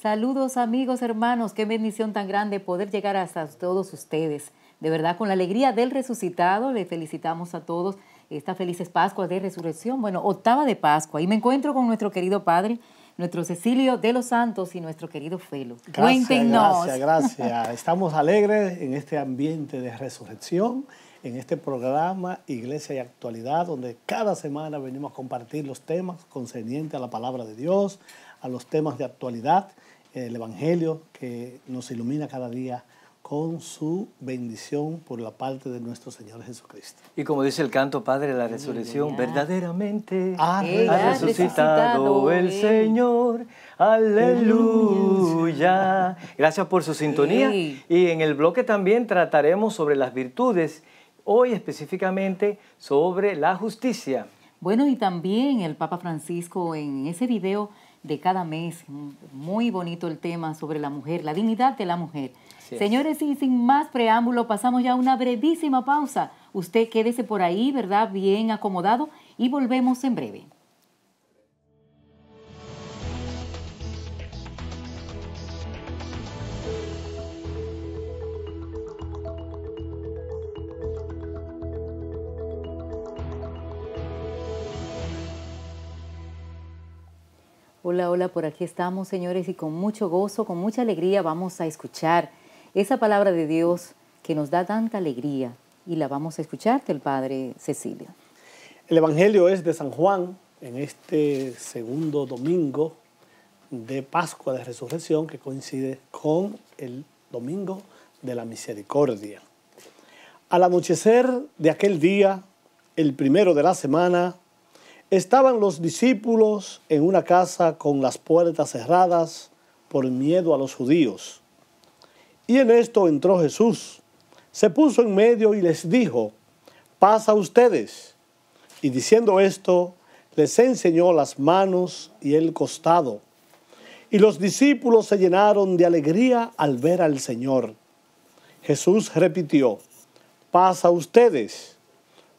Saludos amigos, hermanos, qué bendición tan grande poder llegar hasta todos ustedes. De verdad, con la alegría del resucitado, le felicitamos a todos estas felices Pascua de Resurrección, bueno, octava de Pascua. Y me encuentro con nuestro querido Padre, nuestro Cecilio de los Santos y nuestro querido Felo. Gracias, Gracias, gracias. Estamos alegres en este ambiente de resurrección, en este programa Iglesia y Actualidad, donde cada semana venimos a compartir los temas concernientes a la palabra de Dios, a los temas de actualidad, el Evangelio que nos ilumina cada día con su bendición por la parte de nuestro Señor Jesucristo. Y como dice el canto Padre la Resurrección, verdaderamente ha, resucitado, el Señor. Aleluya. Gracias por su sintonía. Y en el bloque también trataremos sobre las virtudes, hoy específicamente sobre la justicia. Bueno, y también el Papa Francisco en ese video de cada mes. Muy bonito el tema sobre la mujer, la dignidad de la mujer. Señores, y sin más preámbulo, pasamos ya a una brevísima pausa. Usted quédese por ahí, ¿verdad? Bien acomodado y volvemos en breve. Hola, hola, por aquí estamos, señores, y con mucho gozo, con mucha alegría vamos a escuchar esa palabra de Dios que nos da tanta alegría y la vamos a escuchar del Padre Cecilio. El Evangelio es de San Juan en este segundo domingo de Pascua de Resurrección que coincide con el domingo de la misericordia. Al anochecer de aquel día, el primero de la semana, Estaban los discípulos en una casa con las puertas cerradas por miedo a los judíos. Y en esto entró Jesús, se puso en medio y les dijo, pasa a ustedes. Y diciendo esto, les enseñó las manos y el costado. Y los discípulos se llenaron de alegría al ver al Señor. Jesús repitió, pasa ustedes.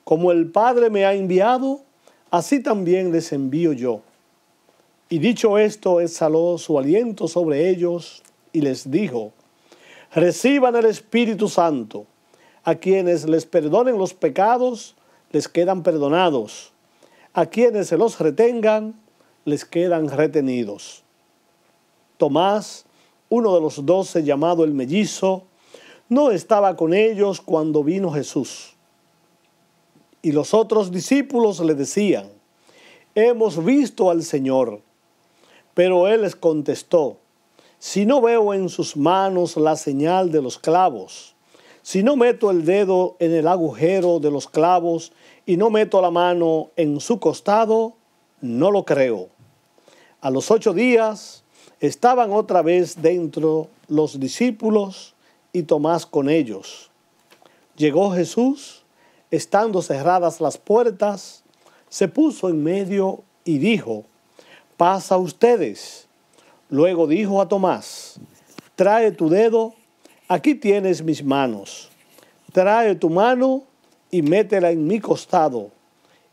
Como el Padre me ha enviado, Así también les envío yo. Y dicho esto, exhaló su aliento sobre ellos y les dijo, reciban el Espíritu Santo. A quienes les perdonen los pecados, les quedan perdonados. A quienes se los retengan, les quedan retenidos. Tomás, uno de los doce llamado el mellizo, no estaba con ellos cuando vino Jesús y los otros discípulos le decían, hemos visto al Señor. Pero él les contestó, si no veo en sus manos la señal de los clavos, si no meto el dedo en el agujero de los clavos y no meto la mano en su costado, no lo creo. A los ocho días estaban otra vez dentro los discípulos y Tomás con ellos. Llegó Jesús estando cerradas las puertas, se puso en medio y dijo, pasa ustedes. Luego dijo a Tomás, trae tu dedo, aquí tienes mis manos, trae tu mano y métela en mi costado,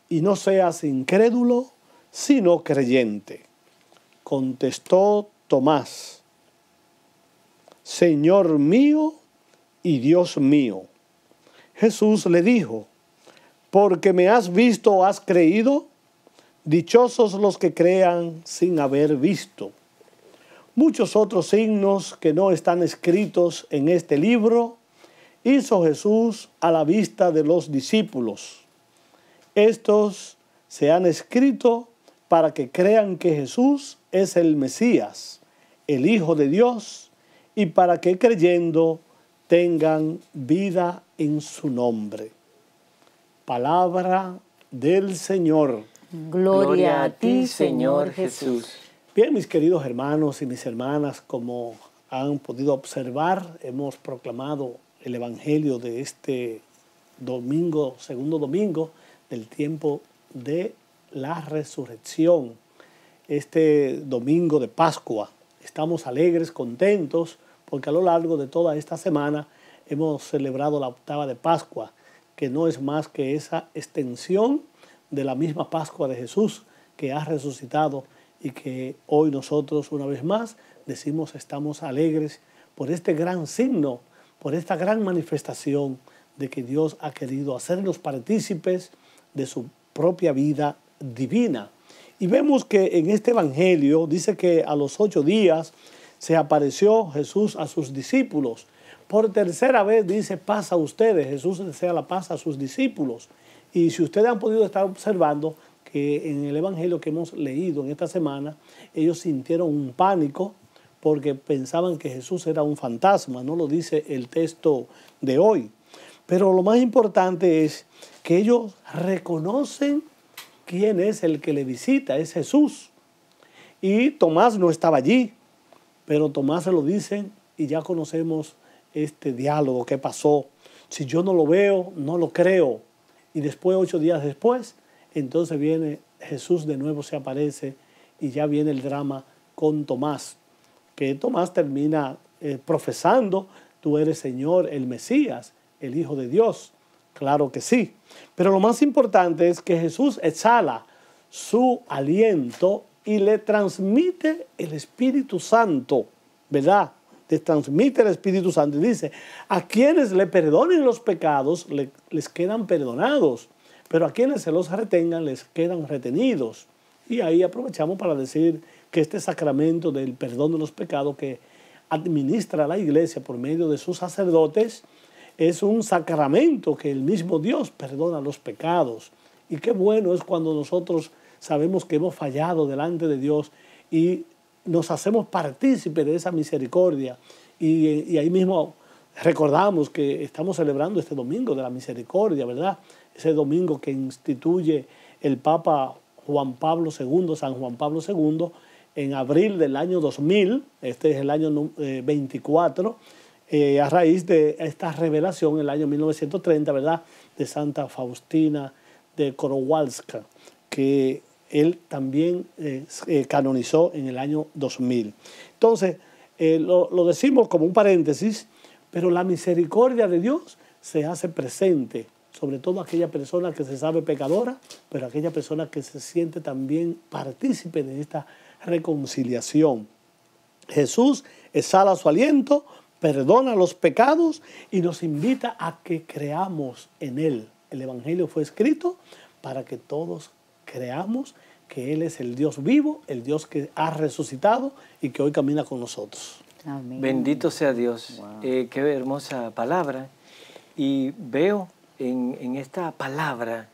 y no seas incrédulo, sino creyente. Contestó Tomás, Señor mío y Dios mío. Jesús le dijo, porque me has visto, has creído, dichosos los que crean sin haber visto. Muchos otros signos que no están escritos en este libro hizo Jesús a la vista de los discípulos. Estos se han escrito para que crean que Jesús es el Mesías, el Hijo de Dios, y para que creyendo tengan vida en su nombre. Palabra del Señor. Gloria a ti, Señor Jesús. Bien, mis queridos hermanos y mis hermanas, como han podido observar, hemos proclamado el Evangelio de este domingo, segundo domingo del tiempo de la resurrección, este domingo de Pascua. Estamos alegres, contentos, porque a lo largo de toda esta semana hemos celebrado la octava de Pascua, que no es más que esa extensión de la misma Pascua de Jesús que ha resucitado y que hoy nosotros una vez más decimos estamos alegres por este gran signo, por esta gran manifestación de que Dios ha querido hacernos partícipes de su propia vida divina. Y vemos que en este Evangelio dice que a los ocho días se apareció Jesús a sus discípulos. Por tercera vez dice paz a ustedes. Jesús desea la paz a sus discípulos. Y si ustedes han podido estar observando que en el Evangelio que hemos leído en esta semana, ellos sintieron un pánico porque pensaban que Jesús era un fantasma, no lo dice el texto de hoy. Pero lo más importante es que ellos reconocen quién es el que le visita, es Jesús. Y Tomás no estaba allí, pero Tomás se lo dicen y ya conocemos este diálogo que pasó. Si yo no lo veo, no lo creo. Y después, ocho días después, entonces viene Jesús de nuevo, se aparece y ya viene el drama con Tomás, que Tomás termina eh, profesando, tú eres Señor, el Mesías, el Hijo de Dios. Claro que sí. Pero lo más importante es que Jesús exhala su aliento y le transmite el Espíritu Santo, ¿verdad? Le transmite el Espíritu Santo y dice, a quienes le perdonen los pecados les quedan perdonados, pero a quienes se los retengan les quedan retenidos. Y ahí aprovechamos para decir que este sacramento del perdón de los pecados que administra la iglesia por medio de sus sacerdotes es un sacramento que el mismo Dios perdona los pecados. Y qué bueno es cuando nosotros sabemos que hemos fallado delante de Dios y nos hacemos partícipes de esa misericordia. Y, ahí mismo recordamos que estamos celebrando este domingo de la misericordia, ¿verdad? Ese domingo que instituye el Papa Juan Pablo II, San Juan Pablo II, en abril del año 2000, este es el año 24, eh, eh, a raíz de esta revelación en el año 1930, ¿verdad? De Santa Faustina de Korowalska, que él también eh, eh, canonizó en el año 2000. Entonces, eh, lo, decimos como un paréntesis, pero la misericordia de Dios se hace presente, sobre todo aquella persona que se sabe pecadora, pero aquella persona que se siente también partícipe de esta reconciliación. Jesús exhala su aliento, perdona los pecados y nos invita a que creamos en Él. El Evangelio fue escrito para que todos creamos que Él es el Dios vivo, el Dios que ha resucitado y que hoy camina con nosotros. Bendito sea Dios. Eh, qué hermosa palabra. Y veo en, esta palabra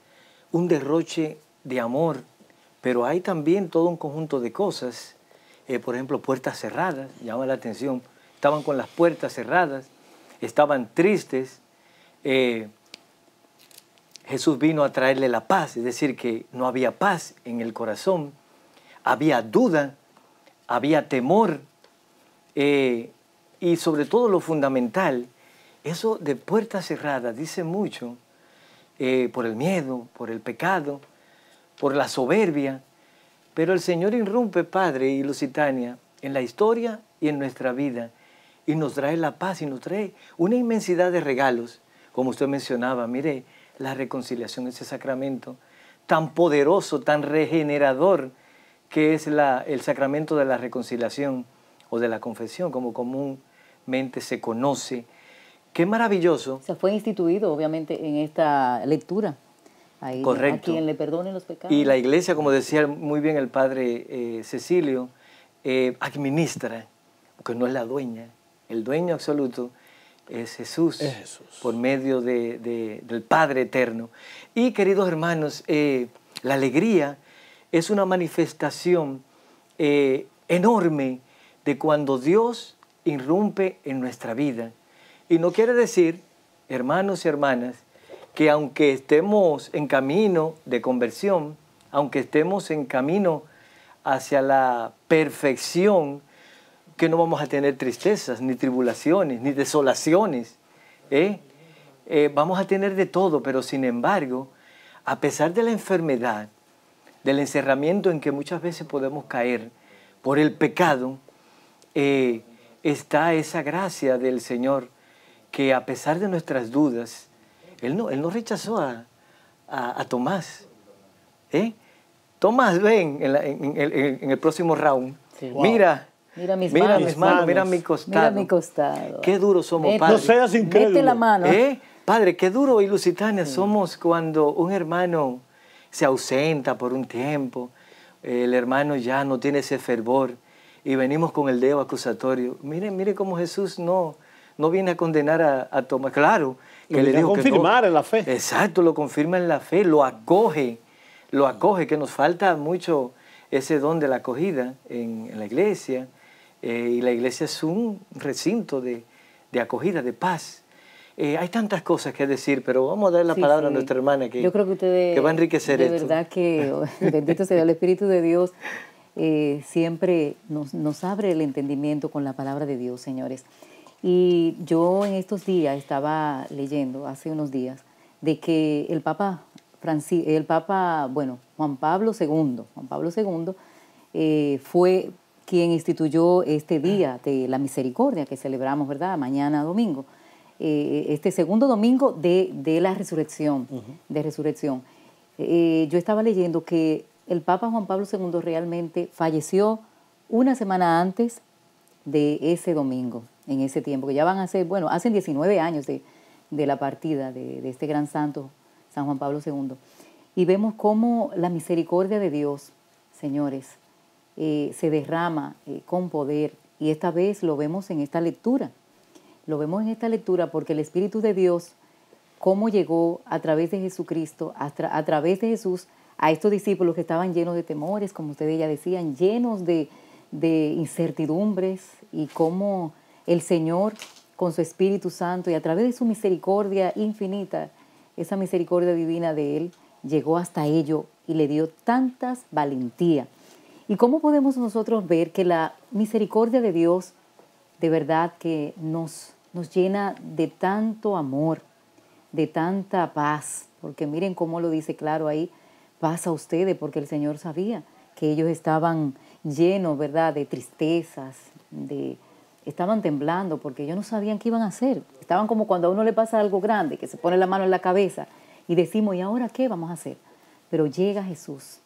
un derroche de amor, pero hay también todo un conjunto de cosas, eh, por ejemplo, puertas cerradas, llama la atención, estaban con las puertas cerradas, estaban tristes, eh, Jesús vino a traerle la paz, es decir, que no había paz en el corazón, había duda, había temor eh, y sobre todo lo fundamental, eso de puerta cerrada dice mucho eh, por el miedo, por el pecado, por la soberbia, pero el Señor irrumpe, Padre y Lusitania, en la historia y en nuestra vida y nos trae la paz y nos trae una inmensidad de regalos, como usted mencionaba, mire, la reconciliación ese sacramento tan poderoso, tan regenerador que es la, el sacramento de la reconciliación o de la confesión, como comúnmente se conoce. Qué maravilloso. Se fue instituido, obviamente, en esta lectura. Correcto. A quien le perdone los pecados. Y la iglesia, como decía muy bien el padre eh, Cecilio, eh, administra, porque no es la dueña. El dueño absoluto es Jesús, por medio del Padre Eterno. Y queridos hermanos, eh, la alegría es una manifestación eh, enorme de cuando Dios irrumpe en nuestra vida. Y no quiere decir, hermanos y hermanas, que aunque estemos en camino de conversión, aunque estemos en camino hacia la perfección, que no vamos a tener tristezas, ni tribulaciones, ni desolaciones. ¿eh? ¿eh? vamos a tener de todo, pero sin embargo, a pesar de la enfermedad, del encerramiento en que muchas veces podemos caer por el pecado, eh, está esa gracia del Señor que a pesar de nuestras dudas, Él no, él no rechazó a, Tomás. ¿eh? Tomás, ven en, el próximo round. Mira, Mira mis manos. mira mi costado. Qué duro somos, Padre. No seas Mete la mano. ¿Eh? Padre, qué duro y lusitana somos cuando un hermano se ausenta por un tiempo, el hermano ya no tiene ese fervor y venimos con el dedo acusatorio. Mire, mire cómo Jesús no, no viene a condenar a, Tomás. Claro, que le dijo que en la fe. Exacto, lo confirma en la fe, lo acoge, lo acoge, que nos falta mucho ese don de la acogida en, en la iglesia. Eh, y la iglesia es un recinto de, acogida, de paz. Eh, hay tantas cosas que decir, pero vamos a dar la palabra a nuestra hermana que, que, va a enriquecer esto. De verdad que, bendito sea el Espíritu de Dios, eh, siempre nos, abre el entendimiento con la palabra de Dios, señores. Y yo en estos días estaba leyendo, hace unos días, de que el Papa, el Papa bueno, Juan Pablo II, Juan Pablo II fue quien instituyó este Día de la Misericordia que celebramos, ¿verdad?, mañana domingo, eh, este segundo domingo de, la resurrección, de resurrección. Eh, yo estaba leyendo que el Papa Juan Pablo II realmente falleció una semana antes de ese domingo, en ese tiempo, que ya van a ser, bueno, hacen 19 años de, la partida de, de, este gran santo, San Juan Pablo II. Y vemos cómo la misericordia de Dios, señores, eh, se derrama eh, con poder y esta vez lo vemos en esta lectura. Lo vemos en esta lectura porque el Espíritu de Dios, cómo llegó a través de Jesucristo, a, través de Jesús, a estos discípulos que estaban llenos de temores, como ustedes ya decían, llenos de, incertidumbres y cómo el Señor con su Espíritu Santo y a través de su misericordia infinita, esa misericordia divina de Él, llegó hasta ello y le dio tantas valentías ¿Y cómo podemos nosotros ver que la misericordia de Dios de verdad que nos, nos llena de tanto amor, de tanta paz? Porque miren cómo lo dice claro ahí, paz a ustedes, porque el Señor sabía que ellos estaban llenos, ¿verdad?, de tristezas, de, estaban temblando porque ellos no sabían qué iban a hacer. Estaban como cuando a uno le pasa algo grande, que se pone la mano en la cabeza y decimos, ¿y ahora qué vamos a hacer? Pero llega Jesús,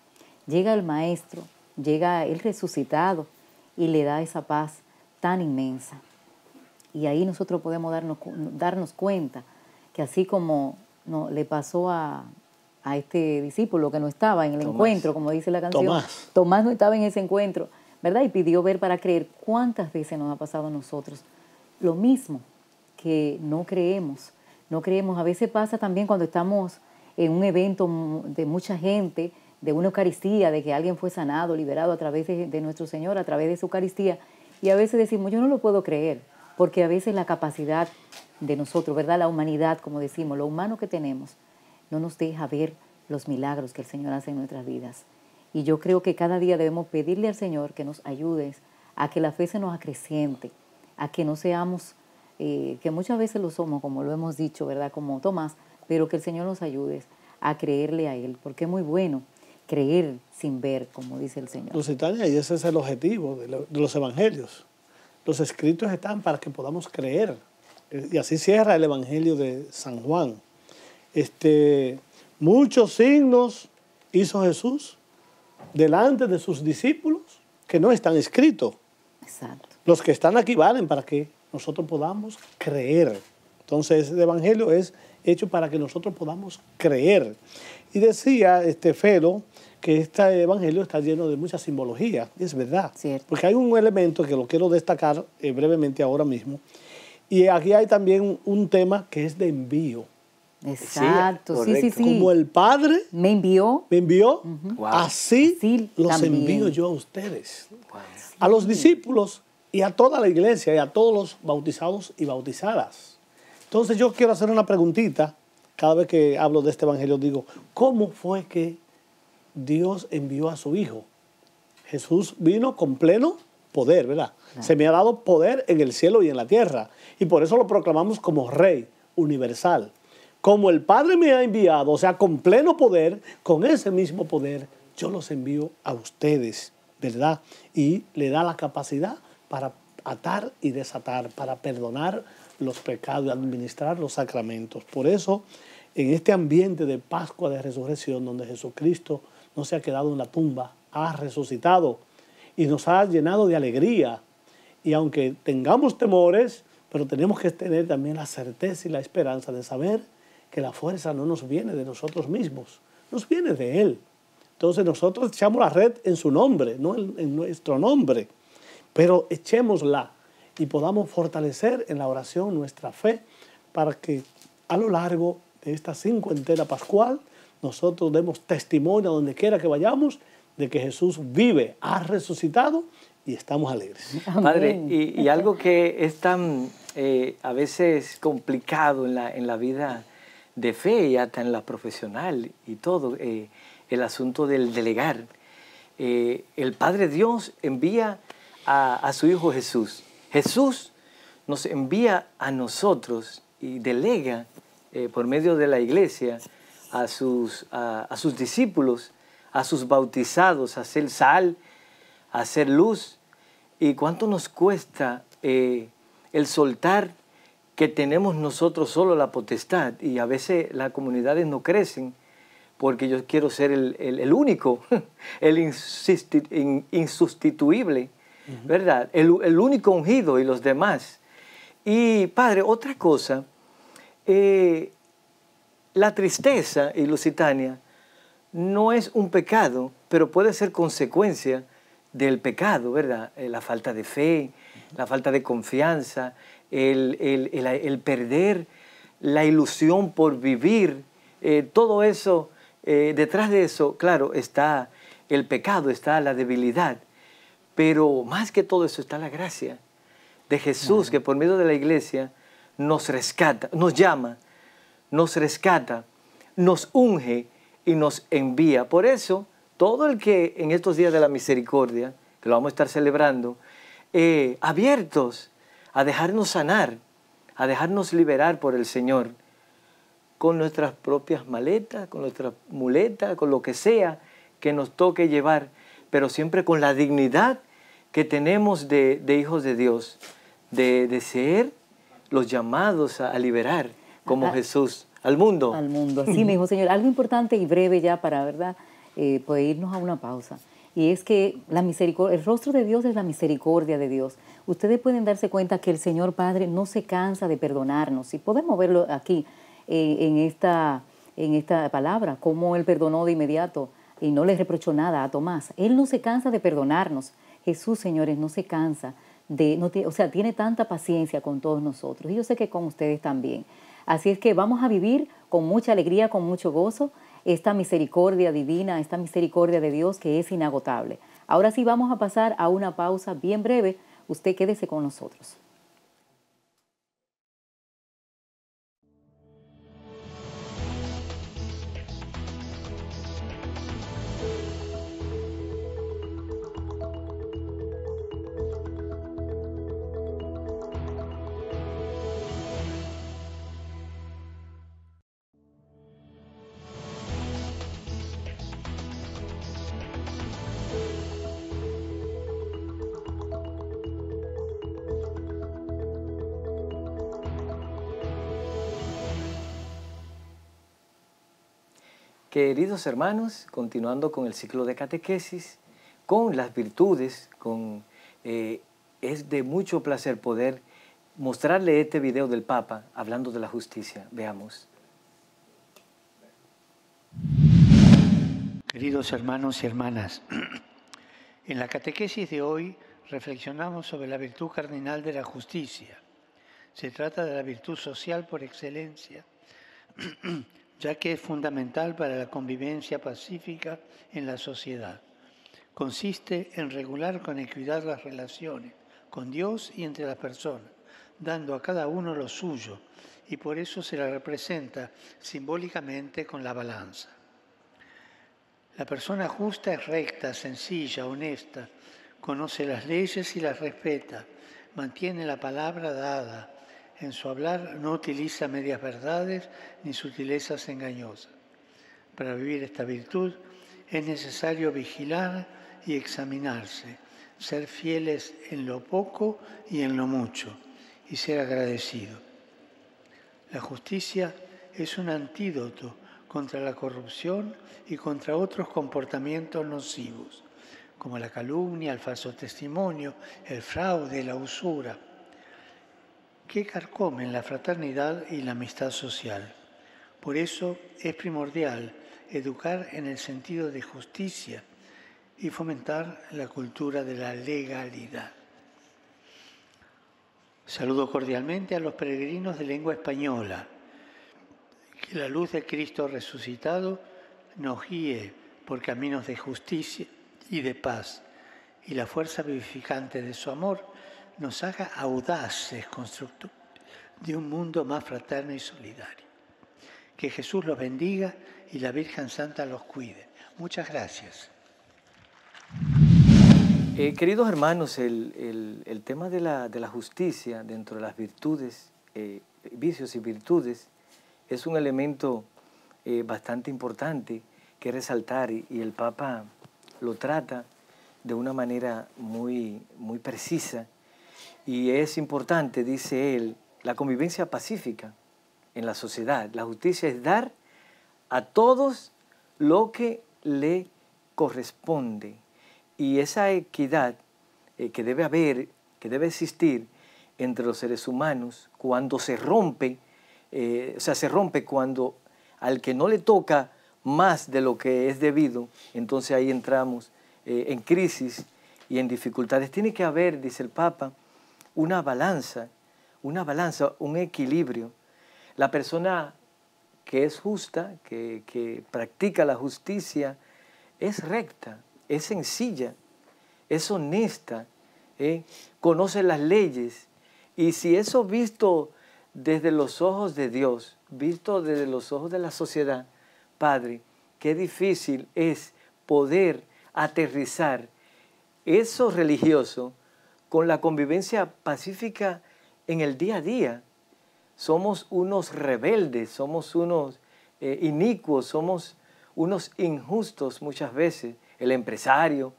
llega el Maestro, llega el resucitado y le da esa paz tan inmensa. Y ahí nosotros podemos darnos, darnos cuenta que así como no, le pasó a, este discípulo que no estaba en el encuentro, como dice la canción, Tomás. Tomás no estaba en ese encuentro, ¿verdad? Y pidió ver para creer. ¿Cuántas veces nos ha pasado a nosotros lo mismo que no creemos? No creemos. A veces pasa también cuando estamos en un evento de mucha gente, de una Eucaristía, de que alguien fue sanado, liberado a través de, nuestro Señor, a través de su Eucaristía. Y a veces decimos, yo no lo puedo creer, porque a veces la capacidad de nosotros, ¿verdad? La humanidad, como decimos, lo humano que tenemos, no nos deja ver los milagros que el Señor hace en nuestras vidas. Y yo creo que cada día debemos pedirle al Señor que nos ayudes a que la fe se nos acreciente, a que no seamos, eh, que muchas veces lo somos, como lo hemos dicho, ¿verdad? Como Tomás, pero que el Señor nos ayude a creerle a Él, porque es muy bueno creer sin ver, como dice el Señor. Lusitania, y ese es el objetivo de, los evangelios. Los escritos están para que podamos creer. Eh, y así cierra el evangelio de San Juan. Este, muchos signos hizo Jesús delante de sus discípulos que no están escritos. Exacto. Los que están aquí valen para que nosotros podamos creer. Entonces, el Evangelio es hecho para que nosotros podamos creer. Y decía este Felo que este evangelio está lleno de mucha simbología, y es verdad. Porque hay un elemento que lo quiero destacar eh, brevemente ahora mismo, y aquí hay también un tema que es de envío. Exacto, sí, sí, sí, Como el Padre me envió, me envió, así, los envío yo a ustedes, a los discípulos y a toda la iglesia y a todos los bautizados y bautizadas. Entonces yo quiero hacer una preguntita, cada vez que hablo de este evangelio digo, ¿cómo fue que Dios envió a su Hijo. Jesús vino con pleno poder, ¿verdad? Se me ha dado poder en el cielo y en la tierra. Y por eso lo proclamamos como Rey universal. Como el Padre me ha enviado, o sea, con pleno poder, con ese mismo poder, yo los envío a ustedes, ¿verdad? Y le da la capacidad para atar y desatar, para perdonar los pecados y administrar los sacramentos. Por eso, en este ambiente de Pascua de Resurrección, donde Jesucristo no se ha quedado en la tumba, ha resucitado y nos ha llenado de alegría. Y aunque tengamos temores, pero tenemos que tener también la certeza y la esperanza de saber que la fuerza no nos viene de nosotros mismos, nos viene de Él. Entonces nosotros echamos la red en su nombre, no en, nuestro nombre, pero echémosla y podamos fortalecer en la oración nuestra fe para que a lo largo de esta cincuentena pascual, nosotros demos testimonio a donde quiera que vayamos de que Jesús vive, ha resucitado y estamos alegres. Padre, y, algo que es tan eh, a veces complicado en la, en la vida de fe y hasta en la profesional y todo, eh, el asunto del delegar. Eh, el Padre Dios envía a, a, su Hijo Jesús. Jesús nos envía a nosotros y delega por medio de la iglesia a sus, a, sus discípulos, a sus bautizados, a hacer sal, a hacer luz. ¿Y cuánto nos cuesta eh, el soltar que tenemos nosotros solo la potestad? Y a veces las comunidades no crecen porque yo quiero ser el, el, único, el insustituible, ¿verdad? El, único ungido y los demás. Y Padre, otra cosa, eh, la tristeza, y Lusitania, no es un pecado, pero puede ser consecuencia del pecado, ¿verdad? Eh, la falta de fe, la falta de confianza, el, perder la ilusión por vivir, eh, todo eso, eh, detrás de eso, claro, está el pecado, está la debilidad, pero más que todo eso está la gracia de Jesús, que por medio de la iglesia nos rescata, nos llama nos rescata, nos unge y nos envía. Por eso, todo el que en estos días de la misericordia, que lo vamos a estar celebrando, eh, abiertos a dejarnos sanar, a dejarnos liberar por el Señor, con nuestras propias maletas, con nuestras muletas, con lo que sea que nos toque llevar, pero siempre con la dignidad que tenemos de, hijos de Dios, de, ser los llamados a liberar como ah. Jesús al mundo. Al mundo, así mismo, Señor. Algo importante y breve ya para, ¿verdad?, eh, pues, irnos a una pausa. Y es que la misericordia, el rostro de Dios es la misericordia de Dios. Ustedes pueden darse cuenta que el Señor Padre no se cansa de perdonarnos. Y podemos verlo aquí eh, en, esta, en esta palabra, cómo Él perdonó de inmediato y no le reprochó nada a Tomás. Él no se cansa de perdonarnos. Jesús, señores, no se cansa de, o sea, tiene tanta paciencia con todos nosotros. Y yo sé que con ustedes también. Así es que vamos a vivir con mucha alegría, con mucho gozo, esta misericordia divina, esta misericordia de Dios que es inagotable. Ahora sí vamos a pasar a una pausa bien breve. Usted quédese con nosotros. Queridos hermanos, continuando con el ciclo de catequesis, con las virtudes, con, eh, es de mucho placer poder mostrarle este video del Papa hablando de la justicia. Veamos. Queridos hermanos y hermanas, en la catequesis de hoy reflexionamos sobre la virtud cardinal de la justicia. Se trata de la virtud social por excelencia, ya que es fundamental para la convivencia pacífica en la sociedad. Consiste en regular con equidad las relaciones con Dios y entre las personas, dando a cada uno lo suyo, y por eso se la representa simbólicamente con la balanza. La persona justa es recta, sencilla, honesta, conoce las leyes y las respeta, mantiene la palabra dada, en su hablar no utiliza medias verdades ni sutilezas engañosas. Para vivir esta virtud es necesario vigilar y examinarse, ser fieles en lo poco y en lo mucho, y ser agradecido. La justicia es un antídoto contra la corrupción y contra otros comportamientos nocivos, como la calumnia, el falso testimonio, el fraude, la usura que carcomen la fraternidad y la amistad social. Por eso es primordial educar en el sentido de justicia y fomentar la cultura de la legalidad. Saludo cordialmente a los peregrinos de lengua española. Que la luz de Cristo resucitado nos guíe por caminos de justicia y de paz y la fuerza vivificante de su amor nos haga audaces constructores de un mundo más fraterno y solidario. Que Jesús los bendiga y la Virgen Santa los cuide. Muchas gracias. Eh, queridos hermanos, el, el, tema de la, de la, justicia dentro de las virtudes, eh, vicios y virtudes, es un elemento eh, bastante importante que resaltar y, el Papa lo trata de una manera muy, muy precisa y es importante, dice él, la convivencia pacífica en la sociedad. La justicia es dar a todos lo que le corresponde. Y esa equidad eh, que debe haber, que debe existir entre los seres humanos, cuando se rompe, eh, o sea, se rompe cuando al que no le toca más de lo que es debido, entonces ahí entramos eh, en crisis y en dificultades. Tiene que haber, dice el Papa, una balanza, una balanza, un equilibrio. La persona que es justa, que, practica la justicia, es recta, es sencilla, es honesta, ¿eh? conoce las leyes. Y si eso visto desde los ojos de Dios, visto desde los ojos de la sociedad, Padre, qué difícil es poder aterrizar eso religioso con la convivencia pacífica en el día a día. Somos unos rebeldes, somos unos eh, inicuos, somos unos injustos muchas veces. El empresario,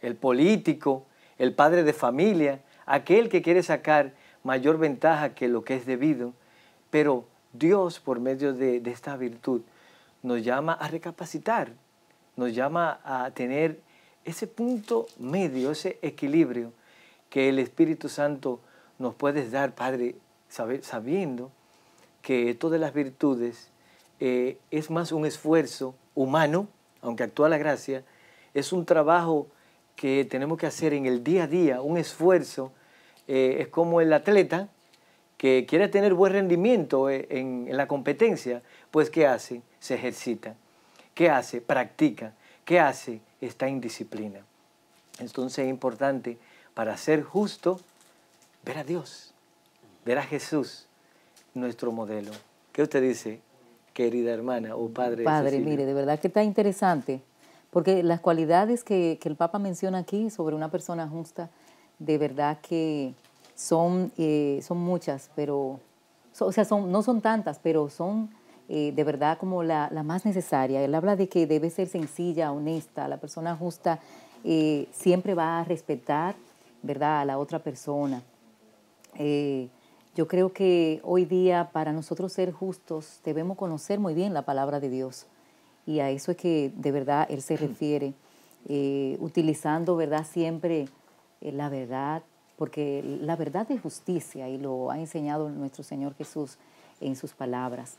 el político, el padre de familia, aquel que quiere sacar mayor ventaja que lo que es debido. Pero Dios, por medio de esta virtud, nos llama a recapacitar, nos llama a tener ese punto medio, ese equilibrio que el Espíritu Santo nos puedes dar, Padre, sabiendo que todas las virtudes eh, es más un esfuerzo humano, aunque actúa la gracia, es un trabajo que tenemos que hacer en el día a día, un esfuerzo. Eh, es como el atleta que quiere tener buen rendimiento eh, en, en la competencia, pues ¿qué hace? Se ejercita. ¿Qué hace? Practica. ¿Qué hace? Está en disciplina. Entonces es importante para ser justo, ver a Dios, ver a Jesús, nuestro modelo. ¿Qué usted dice, querida hermana o padre? Padre, mire, de verdad que está interesante, porque las cualidades que, el Papa menciona aquí sobre una persona justa, de verdad que son, eh, son muchas, pero, o sea, son, no son tantas, pero son eh, de verdad como la, más necesaria. Él habla de que debe ser sencilla, honesta, la persona justa eh, siempre va a respetar ¿verdad? A la otra persona. Eh, yo creo que hoy día para nosotros ser justos debemos conocer muy bien la palabra de Dios y a eso es que de verdad Él se refiere, eh, utilizando verdad siempre eh, la verdad, porque la verdad es justicia y lo ha enseñado nuestro Señor Jesús en sus palabras.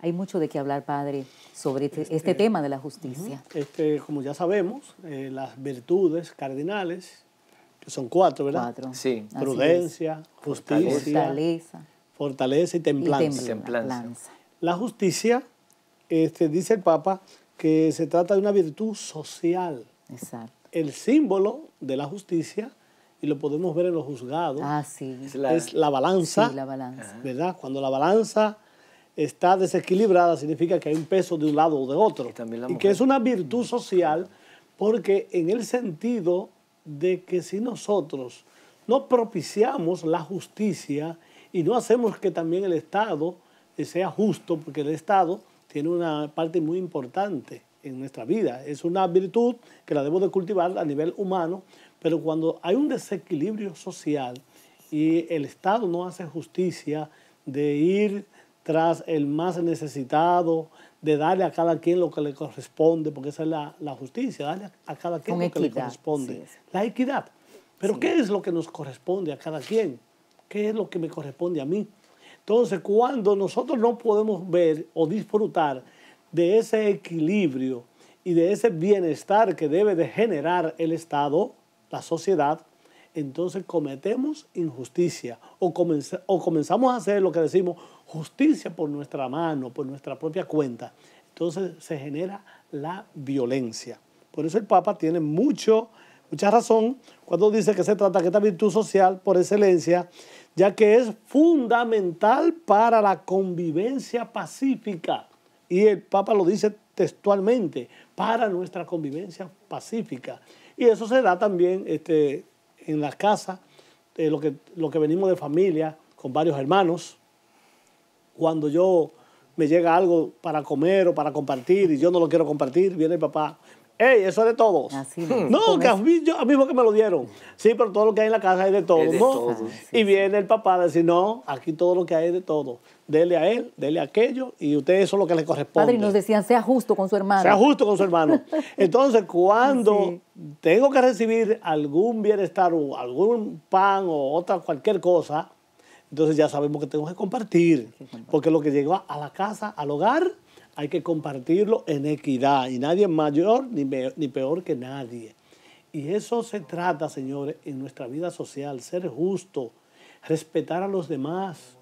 Hay mucho de qué hablar, Padre, sobre este, este, este tema de la justicia. Este, como ya sabemos, las virtudes cardinales son cuatro, ¿verdad? Cuatro. Sí. Prudencia, justicia, fortaleza, fortaleza y templanza. La justicia, este, dice el Papa, que se trata de una virtud social. Exacto. El símbolo de la justicia, y lo podemos ver en los juzgados, ah, es la, balanza, la balanza. ¿verdad? Cuando la balanza está desequilibrada, significa que hay un peso de un lado o de otro. y que es una virtud social porque en el sentido de que si nosotros no propiciamos la justicia y no hacemos que también el Estado sea justo, porque el Estado tiene una parte muy importante en nuestra vida, es una virtud que la debemos de cultivar a nivel humano, pero cuando hay un desequilibrio social y el Estado no hace justicia de ir tras el más necesitado, de darle a cada quien lo que le corresponde, porque esa es la, justicia, darle a cada quien lo que le corresponde. la equidad. Pero ¿qué es lo que nos corresponde a cada quien? ¿Qué es lo que me corresponde a mí? Entonces, cuando nosotros no podemos ver o disfrutar de ese equilibrio y de ese bienestar que debe de generar el Estado, la sociedad, entonces cometemos injusticia o comenzamos a hacer lo que decimos, justicia por nuestra mano, por nuestra propia cuenta, entonces se genera la violencia. Por eso el Papa tiene mucho, mucha razón cuando dice que se trata de esta virtud social por excelencia, ya que es fundamental para la convivencia pacífica. Y el Papa lo dice textualmente, para nuestra convivencia pacífica. Y eso se da también este, en la casa, eh, lo, que, lo que venimos de familia, con varios hermanos, cuando yo me llega algo para comer o para compartir y yo no lo quiero compartir, viene el papá. ¡Ey, eso es de todos! Así no, que a mí, yo, mismo que me lo dieron. Sí, pero todo lo que hay en la casa es de todos, y viene el papá a decir, no, aquí todo lo que hay es de todos. Dele a él, dele a aquello y ustedes eso es lo que le corresponde. Padre, y nos decían, sea justo con su hermano. Sea justo con su hermano. Entonces, cuando tengo que recibir algún bienestar o algún pan o otra cualquier cosa, entonces ya sabemos que tenemos que compartir, porque lo que llegó a la casa, al hogar, hay que compartirlo en equidad y nadie es mayor ni, ni peor que nadie. Y eso se trata, señores, en nuestra vida social, ser justo, respetar a los demás,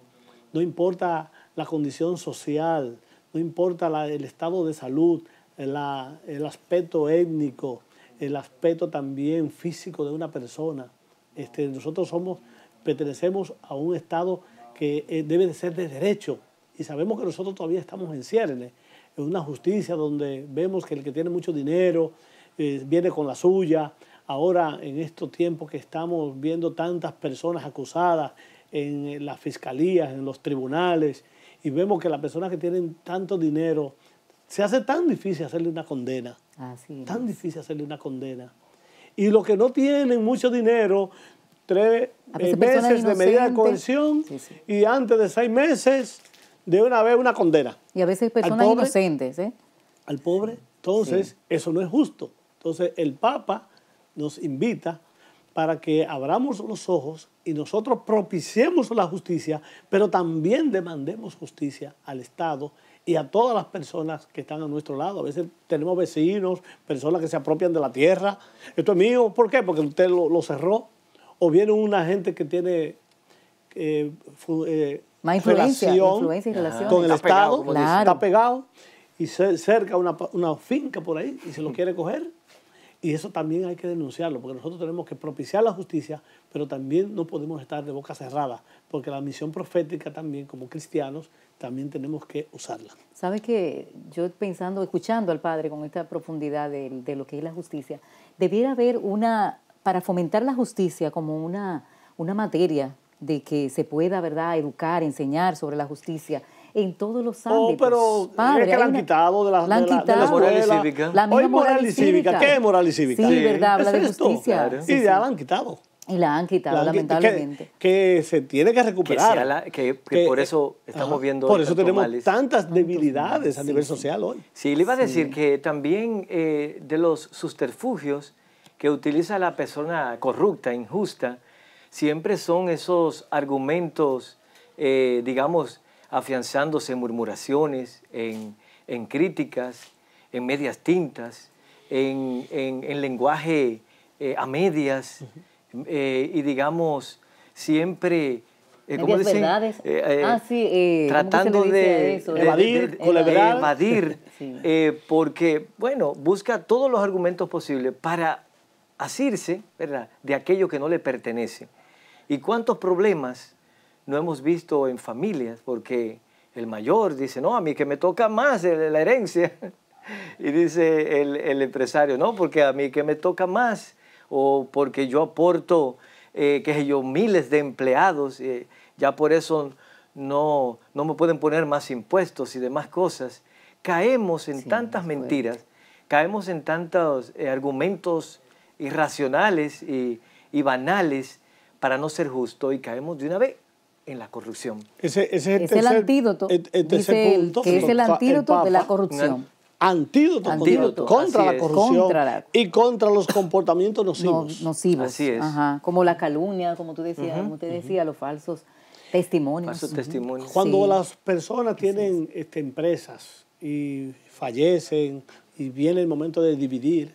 no importa la condición social, no importa el estado de salud, el aspecto étnico, el aspecto también físico de una persona. Este, nosotros somos pertenecemos a un Estado que eh, debe de ser de derecho y sabemos que nosotros todavía estamos en ciernes, en una justicia donde vemos que el que tiene mucho dinero eh, viene con la suya. Ahora, en estos tiempos que estamos viendo tantas personas acusadas en las fiscalías, en los tribunales, y vemos que las personas que tienen tanto dinero, se hace tan difícil hacerle una condena. tan difícil hacerle una condena. Y los que no tienen mucho dinero tres eh, meses de medida de coerción y antes de seis meses de una vez una condena. Y a veces personas inocentes. ¿eh? Al pobre. Entonces, eso no es justo. Entonces, el Papa nos invita para que abramos los ojos y nosotros propiciemos la justicia, pero también demandemos justicia al Estado y a todas las personas que están a nuestro lado. A veces tenemos vecinos, personas que se apropian de la tierra. Esto es mío, ¿por qué? Porque usted lo cerró o viene una gente que tiene eh, eh, más influencia, y relación. con el Estado, está pegado y se cerca una, una finca por ahí y se lo quiere coger. Y eso también hay que denunciarlo, porque nosotros tenemos que propiciar la justicia, pero también no podemos estar de boca cerrada, porque la misión profética también, como cristianos, también tenemos que usarla. Sabes que yo pensando, escuchando al Padre con esta profundidad de, lo que es la justicia, debiera haber una, para fomentar la justicia como una, una materia de que se pueda, ¿verdad?, educar, enseñar sobre la justicia en todos los ámbitos. Oh, pero es la han quitado de la, moral y cívica. La moral cívica. ¿Qué es moral cívica? Sí, ¿verdad? Habla de justicia. y ya la han quitado. Y la han quitado, lamentablemente. Que, se tiene que recuperar. Que, por eh, eso estamos viendo. Por eso tenemos tantas debilidades a nivel social hoy. Sí, le iba a decir que también eh, de los susterfugios que utiliza la persona corrupta, injusta, siempre son esos argumentos, eh, digamos, afianzándose en murmuraciones, en, críticas, en medias tintas, en, lenguaje eh, a medias eh, y, digamos, siempre... ¿cómo dicen? ah, tratando de, evadir, evadir porque, bueno, busca todos los argumentos posibles para asirse ¿verdad? de aquello que no le pertenece. ¿Y cuántos problemas no hemos visto en familias? Porque el mayor dice, no, a mí que me toca más la herencia. Y dice el, empresario, no, porque a mí que me toca más o porque yo aporto, eh, qué sé yo, miles de empleados, eh, ya por eso no, no me pueden poner más impuestos y demás cosas. Caemos en tantas mentiras, caemos en tantos eh, argumentos irracionales y, banales para no ser justo y caemos de una vez en la corrupción. Ese, es, el antídoto, e- este es el antídoto de la corrupción. Antídoto, contra, la corrupción y contra los comportamientos nocivos. nocivos. Así es. Como la calumnia, como tú decías, como te decía, los falsos testimonios. Falsos testimonios. Cuando las personas tienen este, empresas y fallecen y viene el momento de dividir,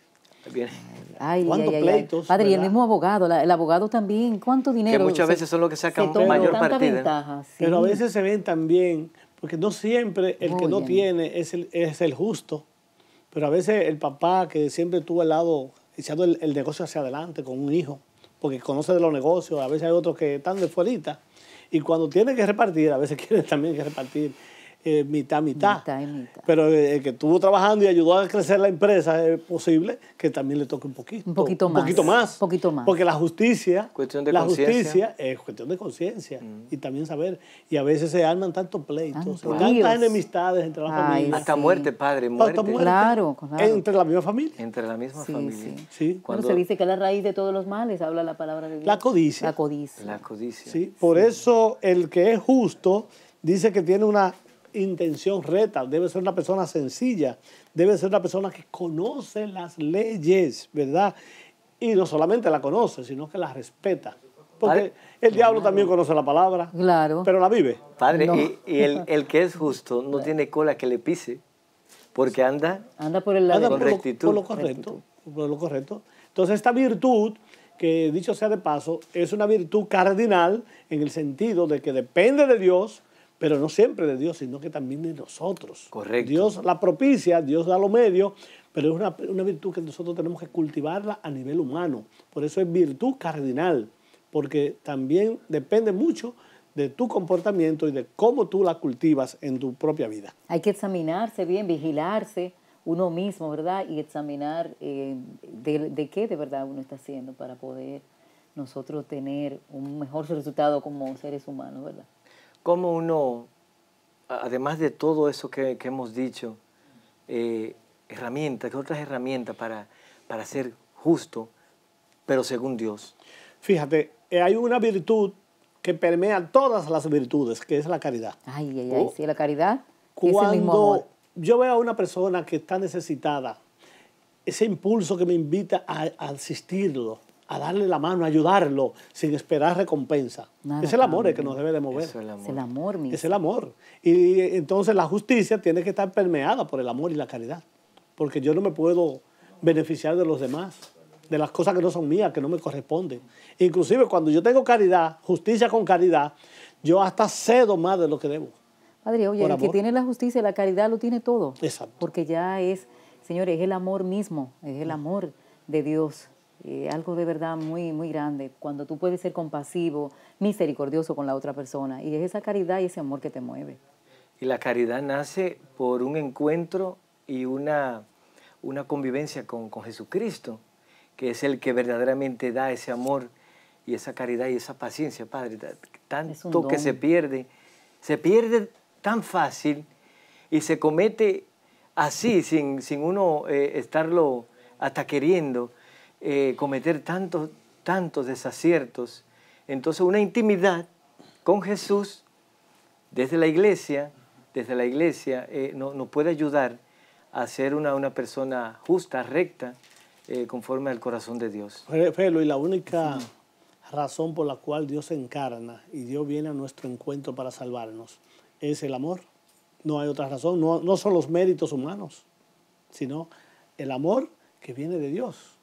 Ay, ¿Cuántos pleitos? Padre, y el mismo abogado, el abogado también, ¿cuánto dinero? Que muchas veces son los que sacan mayor partida. Pero a veces se ven también, porque no siempre el que no tiene es el, justo, pero a veces el papá que siempre estuvo al lado, echando el, el negocio hacia adelante con un hijo, porque conoce de los negocios, a veces hay otros que están de fuerita, y cuando tiene que repartir, a veces quiere también que repartir. Eh, mitad, mitad. mitad, Pero eh, el que estuvo trabajando y ayudó a crecer la empresa, es posible que también le toque un poquito. Un poquito más. Un poquito más. Porque la justicia, cuestión de la justicia es cuestión de conciencia mm. y también saber. Y a veces se arman tantos pleitos, tantas enemistades entre las familias. Hasta muerte, padre, muerte. muerte. Claro, Entre la misma familia. Entre la misma familia. Sí. Cuando se dice que la raíz de todos los males, habla la palabra de Dios. La codicia. La codicia. La codicia. Sí. Por eso el que es justo dice que tiene una intención reta, debe ser una persona sencilla, debe ser una persona que conoce las leyes, ¿verdad? Y no solamente la conoce, sino que la respeta. Porque el diablo también conoce la palabra, claro. pero la vive. Padre, y, el, el, que es justo no tiene cola que le pise, porque anda, anda por el lado anda por, lo, correcto, por lo correcto. Entonces esta virtud que dicho sea de paso, es una virtud cardinal en el sentido de que depende de Dios, pero no siempre de Dios, sino que también de nosotros. Correcto. Dios la propicia, Dios da lo medio, pero es una, virtud que nosotros tenemos que cultivarla a nivel humano. Por eso es virtud cardinal, porque también depende mucho de tu comportamiento y de cómo tú la cultivas en tu propia vida. Hay que examinarse bien, vigilarse uno mismo, ¿verdad? Y examinar eh, de qué de verdad uno está haciendo para poder nosotros tener un mejor resultado como seres humanos, ¿verdad? cómo uno, además de todo eso que, hemos dicho, eh, herramientas, ¿qué otras herramientas para, ser justo, pero según Dios? Fíjate, eh, hay una virtud que permea todas las virtudes, que es la caridad. Ay, ay, ay, oh. sí, la caridad. Cuando yo veo a una persona que está necesitada, ese impulso que me invita a asistirlo, a darle la mano, a ayudarlo, sin esperar recompensa. Ese es el amor el que nos debe de mover. Es el amor. Es el amor, mismo. Es el amor. Y entonces la justicia tiene que estar permeada por el amor y la caridad. Porque yo no me puedo beneficiar de los demás, de las cosas que no son mías, que no me corresponden. Inclusive cuando yo tengo caridad, justicia con caridad, yo hasta cedo más de lo que debo. Padre, oye, el que tiene la justicia y la caridad lo tiene todo. Exacto. Porque ya es, señores, es el amor mismo, es el amor de Dios eh, algo de verdad muy, muy grande, cuando tú puedes ser compasivo, misericordioso con la otra persona. Y es esa caridad y ese amor que te mueve. Y la caridad nace por un encuentro y una, una convivencia con, Jesucristo, que es el que verdaderamente da ese amor y esa caridad y esa paciencia, Padre. Tanto que se pierde, se pierde tan fácil y se comete así, sin, sin uno eh, estarlo hasta queriendo eh, cometer tantos, tantos desaciertos. Entonces una intimidad con Jesús desde la iglesia, desde la iglesia eh, nos puede ayudar a ser una, persona justa, recta, eh, conforme al corazón de Dios. Pero y la única razón por la cual Dios se encarna y Dios viene a nuestro encuentro para salvarnos es el amor. No hay otra razón, no son los méritos humanos, sino el amor que viene de Dios.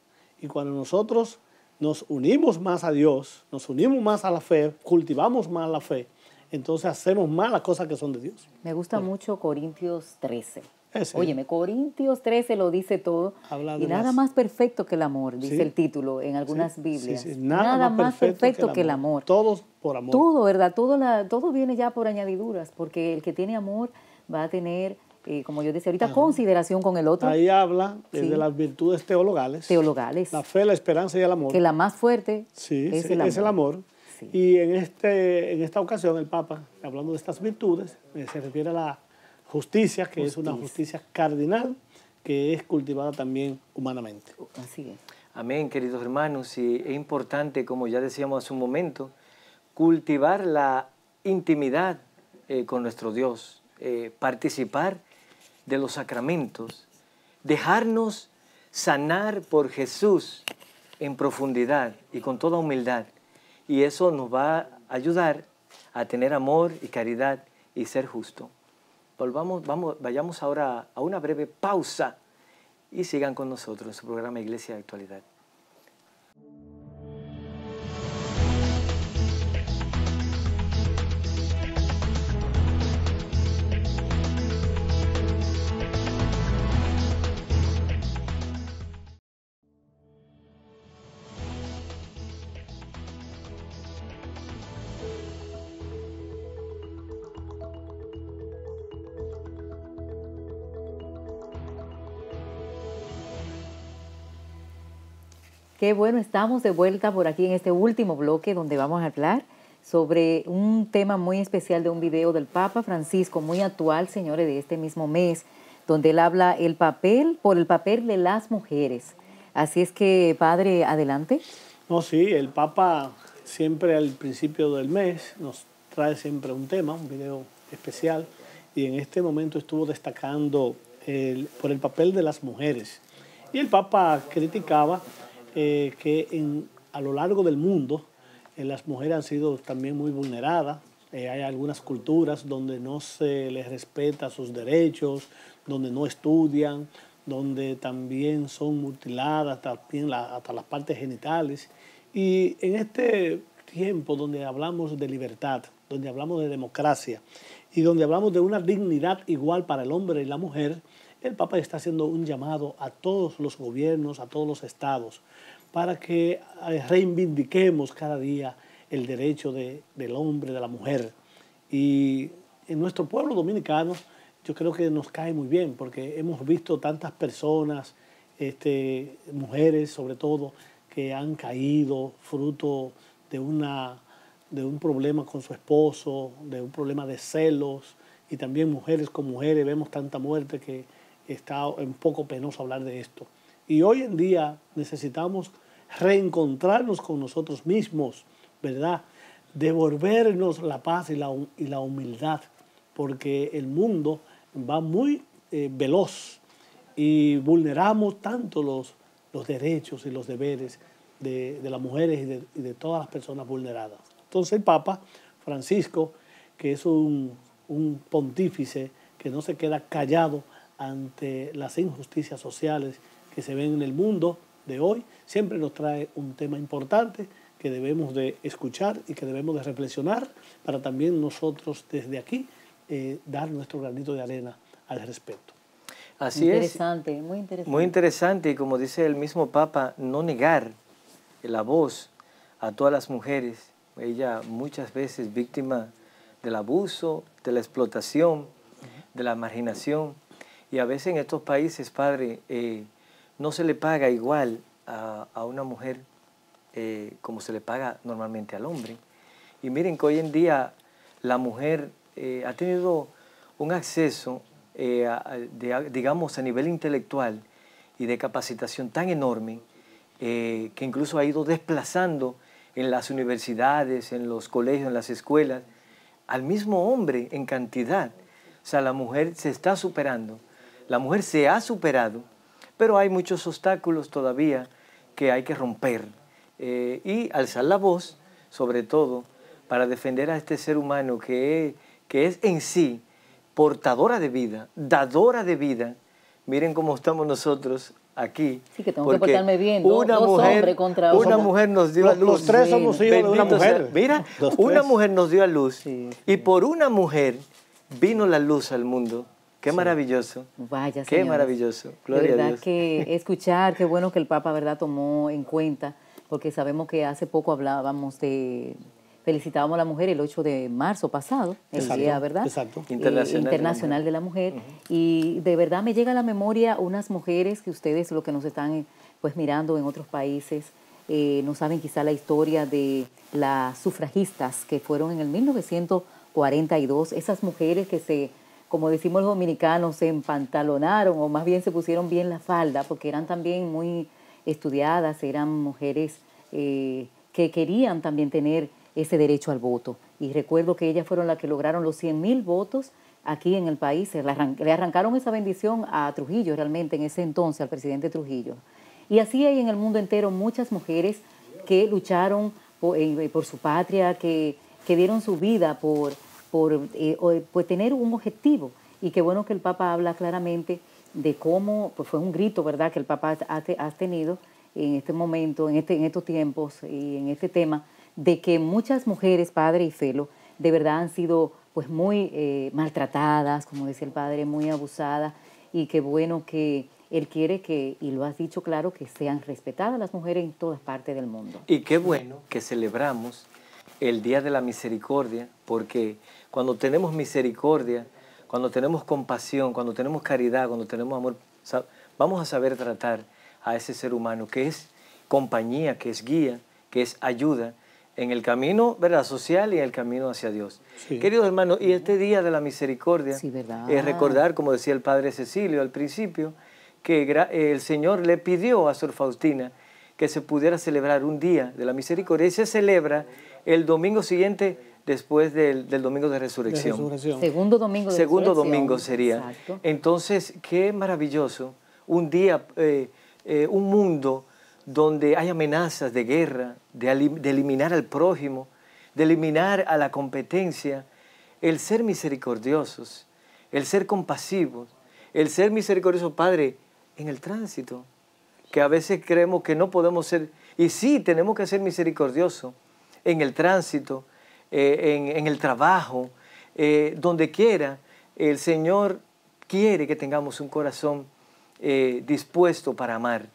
Y cuando nosotros nos unimos más a Dios, nos unimos más a la fe, cultivamos más la fe, entonces hacemos más las cosas que son de Dios. Me gusta mucho Corintios 13. oye eh, Óyeme, Corintios 13 lo dice todo. y nada más. perfecto que el amor, dice el título en algunas Biblias. nada, más perfecto, que, el amor. todos Todo por amor. Todo, ¿verdad? Todo, todo viene ya por añadiduras, porque el que tiene amor va a tener como yo decía ahorita, consideración con el otro. Ahí habla eh, de las virtudes teologales. Teologales. La fe, la esperanza y el amor. Que la más fuerte es, el amor. Y en, este, en esta ocasión el Papa, hablando de estas virtudes, eh, se refiere a la justicia, que es una justicia cardinal, que es cultivada también humanamente. Así es. Amén, queridos hermanos. Y es importante, como ya decíamos hace un momento, cultivar la intimidad eh, con nuestro Dios, participar de los sacramentos, dejarnos sanar por Jesús en profundidad y con toda humildad. Y eso nos va a ayudar a tener amor y caridad y ser justo. Volvamos, vamos, vayamos ahora a una breve pausa y sigan con nosotros en su programa Iglesia de Actualidad. Qué bueno, estamos de vuelta por aquí en este último bloque donde vamos a hablar sobre un tema muy especial de un video del Papa Francisco, muy actual, señores, de este mismo mes, donde él habla el papel, por el papel de las mujeres. Así es que, padre, adelante. No, sí, el Papa siempre al principio del mes nos trae siempre un tema, un video especial, y en este momento estuvo destacando el, por el papel de las mujeres. Y el Papa criticaba eh, que a lo largo del mundo eh, las mujeres han sido también muy vulneradas. Eh, hay algunas culturas donde no se les respeta sus derechos, donde no estudian, donde también son mutiladas hasta las partes genitales. Y en este tiempo donde hablamos de libertad, donde hablamos de democracia y donde hablamos de una dignidad igual para el hombre y la mujer, el Papa está haciendo un llamado a todos los gobiernos, a todos los estados, para que eh, reivindiquemos cada día el derecho del hombre, de la mujer. Y en nuestro pueblo dominicano yo creo que nos cae muy bien, porque hemos visto tantas personas, este, mujeres sobre todo, que han caído fruto de, una, de un problema con su esposo, de un problema de celos, y también mujeres con mujeres, vemos tanta muerte que está un poco penoso hablar de esto. Y hoy en día necesitamos reencontrarnos con nosotros mismos, ¿verdad? Devolvernos la paz y la, y la humildad, porque el mundo va muy eh, veloz y vulneramos tanto los, los derechos y los deberes de, las mujeres y de, y de, todas las personas vulneradas. Entonces el Papa Francisco, que es un, un pontífice que no se queda callado ante las injusticias sociales que se ven en el mundo de hoy, siempre nos trae un tema importante que debemos de escuchar y que debemos de reflexionar para también nosotros desde aquí eh, dar nuestro granito de arena al respecto. Así es. Muy interesante. Muy interesante y como dice el mismo Papa, no negar la voz a todas las mujeres, ella muchas veces víctima del abuso, de la explotación, de la marginación y a veces en estos países, padre, eh, no se le paga igual a, una mujer eh, como se le paga normalmente al hombre. Y miren que hoy en día la mujer eh, ha tenido un acceso, digamos, a nivel intelectual y de capacitación tan enorme que incluso ha ido desplazando en las universidades, en los colegios, en las escuelas, al mismo hombre en cantidad. O sea, la mujer se está superando la mujer se ha superado, pero hay muchos obstáculos todavía que hay que romper eh, y alzar la voz, sobre todo, para defender a este ser humano que, que es en sí portadora de vida, dadora de vida. Miren cómo estamos nosotros aquí. Sí, que tengo que portarme bien. una mujer, una mujer nos dio a luz. Los tres somos hijos de una mujer. mira, una mujer nos dio a luz. y por una mujer vino la luz al mundo. Qué maravilloso. Vaya, Qué maravilloso. Gloria de verdad que escuchar, qué bueno que el Papa, ¿verdad?, tomó en cuenta, porque sabemos que hace poco hablábamos de felicitábamos a la mujer el 8 de marzo pasado, el día, ¿verdad? Eh, internacional, de la Mujer. Y de verdad me llega a la memoria unas mujeres que ustedes, lo que nos están pues mirando en otros países, eh, no saben quizá la historia de las sufragistas que fueron en el 1942, esas mujeres que se como decimos los dominicanos, se empantalonaron o más bien se pusieron bien la falda porque eran también muy estudiadas, eran mujeres eh, que querían también tener ese derecho al voto. Y recuerdo que ellas fueron las que lograron los 100 mil votos aquí en el país. Le, arrancaron esa bendición a Trujillo realmente en ese entonces, al presidente Trujillo. Y así hay en el mundo entero muchas mujeres que lucharon eh, por, su patria, que dieron su vida por por, eh, pues, tener un objetivo. Y qué bueno que el Papa habla claramente de cómo, pues fue un grito, ¿verdad?, que el Papa ha, tenido en este momento, en, este, en estos tiempos y en este tema, de que muchas mujeres, padre y felo, de verdad han sido pues muy eh, maltratadas, como dice el padre, muy abusadas, y qué bueno que él quiere que, y lo has dicho claro, que sean respetadas las mujeres en todas partes del mundo. Y qué bueno que celebramos el Día de la Misericordia, porque cuando tenemos misericordia, cuando tenemos compasión, cuando tenemos caridad, cuando tenemos amor, vamos a saber tratar a ese ser humano que es compañía, que es guía, que es ayuda en el camino ¿verdad? social y en el camino hacia Dios. Queridos hermanos, y este día de la misericordia es recordar, como decía el padre Cecilio al principio, que el Señor le pidió a Sor Faustina que se pudiera celebrar un día de la misericordia y se celebra el domingo siguiente después del, domingo de resurrección. Segundo domingo de Segundo domingo sería. Entonces, qué maravilloso. Un día, eh, eh, un mundo donde hay amenazas de guerra, de, eliminar al prójimo, de eliminar a la competencia, el ser misericordiosos, el ser compasivos, el ser misericordioso, Padre, en el tránsito, que a veces creemos que no podemos ser, y sí, tenemos que ser misericordiosos en el tránsito, eh, en, el trabajo, eh, donde quiera, el Señor quiere que tengamos un corazón eh, dispuesto para amar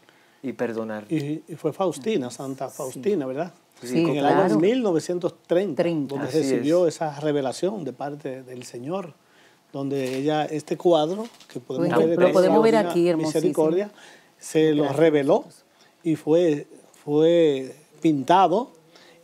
y perdonar. Y, fue Faustina, ah, Santa Faustina, ¿verdad? Sí, en el año 1930, donde recibió esa revelación de parte del Señor, donde ella, este cuadro, que podemos, ver, lo aquí, Misericordia, se lo reveló y fue, fue pintado